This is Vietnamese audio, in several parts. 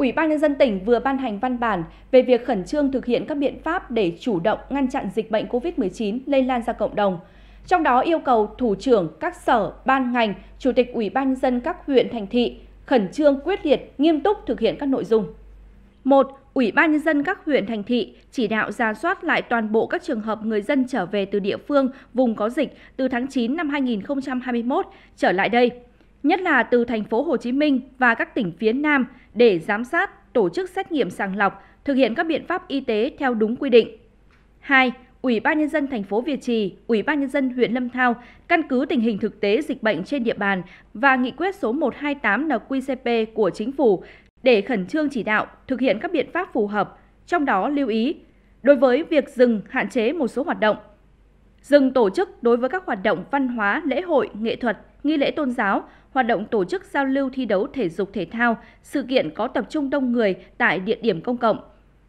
Ủy ban nhân dân tỉnh vừa ban hành văn bản về việc khẩn trương thực hiện các biện pháp để chủ động ngăn chặn dịch bệnh COVID-19 lây lan ra cộng đồng. Trong đó yêu cầu thủ trưởng các sở, ban ngành, chủ tịch Ủy ban nhân dân các huyện thành thị khẩn trương quyết liệt, nghiêm túc thực hiện các nội dung. 1. Ủy ban nhân dân các huyện thành thị chỉ đạo ra soát lại toàn bộ các trường hợp người dân trở về từ địa phương vùng có dịch từ tháng 9 năm 2021 trở lại đây, nhất là từ thành phố Hồ Chí Minh và các tỉnh phía Nam – để giám sát, tổ chức xét nghiệm sàng lọc, thực hiện các biện pháp y tế theo đúng quy định. 2. Ủy ban nhân dân thành phố Việt Trì, Ủy ban nhân dân huyện Lâm Thao căn cứ tình hình thực tế dịch bệnh trên địa bàn và nghị quyết số 128 NQCP của chính phủ để khẩn trương chỉ đạo thực hiện các biện pháp phù hợp, trong đó lưu ý đối với việc dừng hạn chế một số hoạt động dừng tổ chức đối với các hoạt động văn hóa, lễ hội, nghệ thuật, nghi lễ tôn giáo, hoạt động tổ chức giao lưu thi đấu thể dục thể thao, sự kiện có tập trung đông người tại địa điểm công cộng.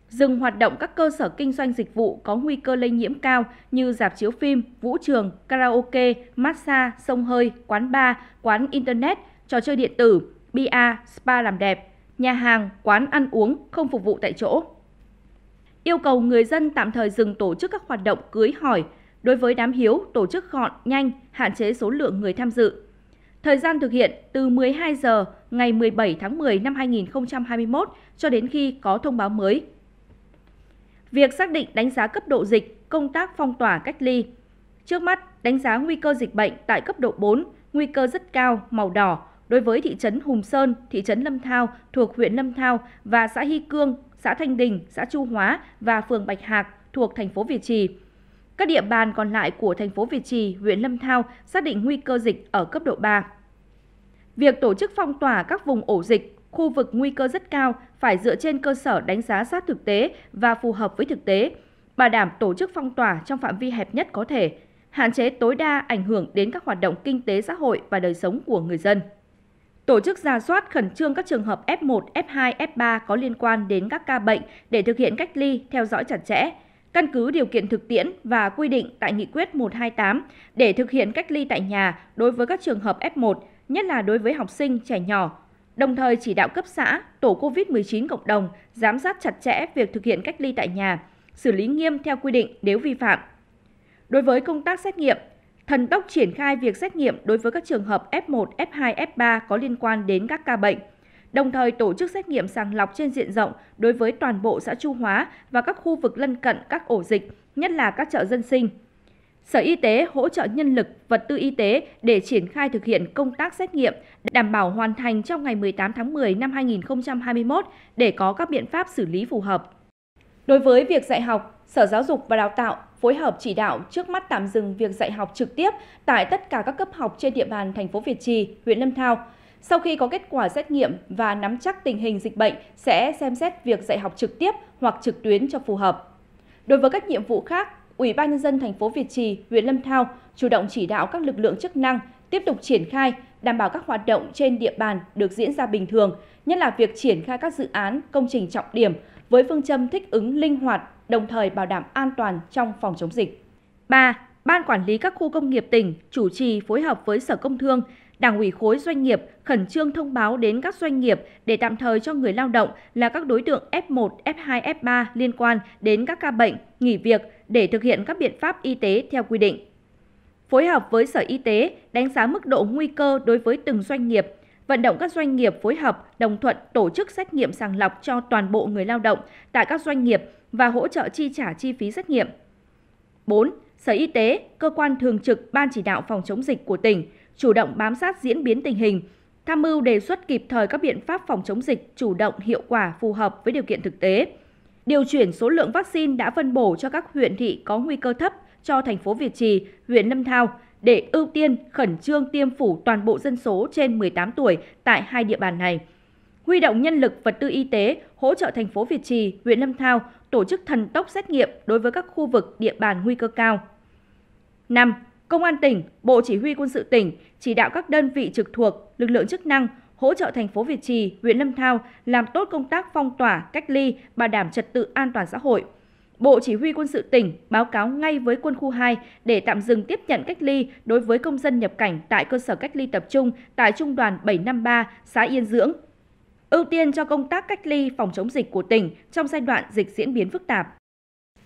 Dừng hoạt động các cơ sở kinh doanh dịch vụ có nguy cơ lây nhiễm cao như dạp chiếu phim, vũ trường, karaoke, massage, sông hơi, quán bar, quán internet, trò chơi điện tử, bia, spa làm đẹp, nhà hàng, quán ăn uống không phục vụ tại chỗ. Yêu cầu người dân tạm thời dừng tổ chức các hoạt động cưới hỏi, Đối với đám hiếu, tổ chức gọn, nhanh, hạn chế số lượng người tham dự. Thời gian thực hiện từ 12 giờ ngày 17 tháng 10 năm 2021 cho đến khi có thông báo mới. Việc xác định đánh giá cấp độ dịch, công tác phong tỏa cách ly. Trước mắt, đánh giá nguy cơ dịch bệnh tại cấp độ 4, nguy cơ rất cao, màu đỏ, đối với thị trấn Hùng Sơn, thị trấn Lâm Thao thuộc huyện Lâm Thao và xã Hy Cương, xã Thanh Đình, xã Chu Hóa và phường Bạch Hạc thuộc thành phố Việt Trì các địa bàn còn lại của thành phố Việt Trì, huyện Lâm Thao xác định nguy cơ dịch ở cấp độ 3. Việc tổ chức phong tỏa các vùng ổ dịch, khu vực nguy cơ rất cao phải dựa trên cơ sở đánh giá sát thực tế và phù hợp với thực tế, bảo đảm tổ chức phong tỏa trong phạm vi hẹp nhất có thể, hạn chế tối đa ảnh hưởng đến các hoạt động kinh tế xã hội và đời sống của người dân. Tổ chức ra soát khẩn trương các trường hợp F1, F2, F3 có liên quan đến các ca bệnh để thực hiện cách ly, theo dõi chặt chẽ, căn cứ điều kiện thực tiễn và quy định tại Nghị quyết 128 để thực hiện cách ly tại nhà đối với các trường hợp F1, nhất là đối với học sinh, trẻ nhỏ, đồng thời chỉ đạo cấp xã, tổ COVID-19 cộng đồng giám sát chặt chẽ việc thực hiện cách ly tại nhà, xử lý nghiêm theo quy định nếu vi phạm. Đối với công tác xét nghiệm, thần tốc triển khai việc xét nghiệm đối với các trường hợp F1, F2, F3 có liên quan đến các ca bệnh – đồng thời tổ chức xét nghiệm sàng lọc trên diện rộng đối với toàn bộ xã Chu Hóa và các khu vực lân cận các ổ dịch, nhất là các chợ dân sinh. Sở Y tế hỗ trợ nhân lực, vật tư y tế để triển khai thực hiện công tác xét nghiệm, đảm bảo hoàn thành trong ngày 18 tháng 10 năm 2021 để có các biện pháp xử lý phù hợp. Đối với việc dạy học, Sở Giáo dục và Đào tạo phối hợp chỉ đạo trước mắt tạm dừng việc dạy học trực tiếp tại tất cả các cấp học trên địa bàn thành phố Việt Trì, huyện Lâm Thao sau khi có kết quả xét nghiệm và nắm chắc tình hình dịch bệnh sẽ xem xét việc dạy học trực tiếp hoặc trực tuyến cho phù hợp. Đối với các nhiệm vụ khác, Ủy ban nhân dân thành phố Việt Trì, huyện Lâm Thao chủ động chỉ đạo các lực lượng chức năng tiếp tục triển khai đảm bảo các hoạt động trên địa bàn được diễn ra bình thường, nhất là việc triển khai các dự án, công trình trọng điểm với phương châm thích ứng linh hoạt, đồng thời bảo đảm an toàn trong phòng chống dịch. 3. Ban Quản lý các khu công nghiệp tỉnh chủ trì phối hợp với Sở Công Thương, Đảng ủy khối doanh nghiệp khẩn trương thông báo đến các doanh nghiệp để tạm thời cho người lao động là các đối tượng F1, F2, F3 liên quan đến các ca bệnh, nghỉ việc để thực hiện các biện pháp y tế theo quy định. Phối hợp với Sở Y tế đánh giá mức độ nguy cơ đối với từng doanh nghiệp, vận động các doanh nghiệp phối hợp đồng thuận tổ chức xét nghiệm sàng lọc cho toàn bộ người lao động tại các doanh nghiệp và hỗ trợ chi trả chi phí xét nghiệm. 4. Sở Y tế, cơ quan thường trực Ban chỉ đạo phòng chống dịch của tỉnh, chủ động bám sát diễn biến tình hình, tham mưu đề xuất kịp thời các biện pháp phòng chống dịch chủ động hiệu quả phù hợp với điều kiện thực tế. Điều chuyển số lượng vaccine đã phân bổ cho các huyện thị có nguy cơ thấp cho thành phố Việt Trì, huyện Lâm Thao để ưu tiên khẩn trương tiêm phủ toàn bộ dân số trên 18 tuổi tại hai địa bàn này – huy động nhân lực vật tư y tế hỗ trợ thành phố Việt Trì, huyện Lâm Thao tổ chức thần tốc xét nghiệm đối với các khu vực địa bàn nguy cơ cao. 5. Công an tỉnh, Bộ Chỉ huy Quân sự tỉnh chỉ đạo các đơn vị trực thuộc, lực lượng chức năng hỗ trợ thành phố Việt Trì, huyện Lâm Thao làm tốt công tác phong tỏa, cách ly, bảo đảm trật tự an toàn xã hội. Bộ Chỉ huy Quân sự tỉnh báo cáo ngay với quân khu 2 để tạm dừng tiếp nhận cách ly đối với công dân nhập cảnh tại cơ sở cách ly tập trung tại Trung đoàn 753, xã Yên Dưỡng, ưu tiên cho công tác cách ly phòng chống dịch của tỉnh trong giai đoạn dịch diễn biến phức tạp.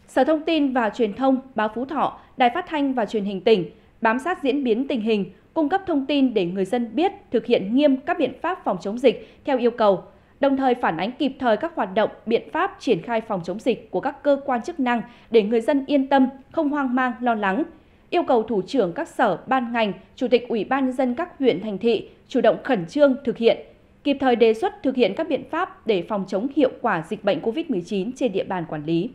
Sở Thông tin và Truyền thông, Báo Phú Thọ, Đài Phát thanh và Truyền hình tỉnh bám sát diễn biến tình hình, cung cấp thông tin để người dân biết thực hiện nghiêm các biện pháp phòng chống dịch theo yêu cầu, đồng thời phản ánh kịp thời các hoạt động, biện pháp triển khai phòng chống dịch của các cơ quan chức năng để người dân yên tâm, không hoang mang, lo lắng. Yêu cầu thủ trưởng các sở, ban ngành, chủ tịch ủy ban nhân dân các huyện thành thị chủ động khẩn trương thực hiện kịp thời đề xuất thực hiện các biện pháp để phòng chống hiệu quả dịch bệnh covid-19 trên địa bàn quản lý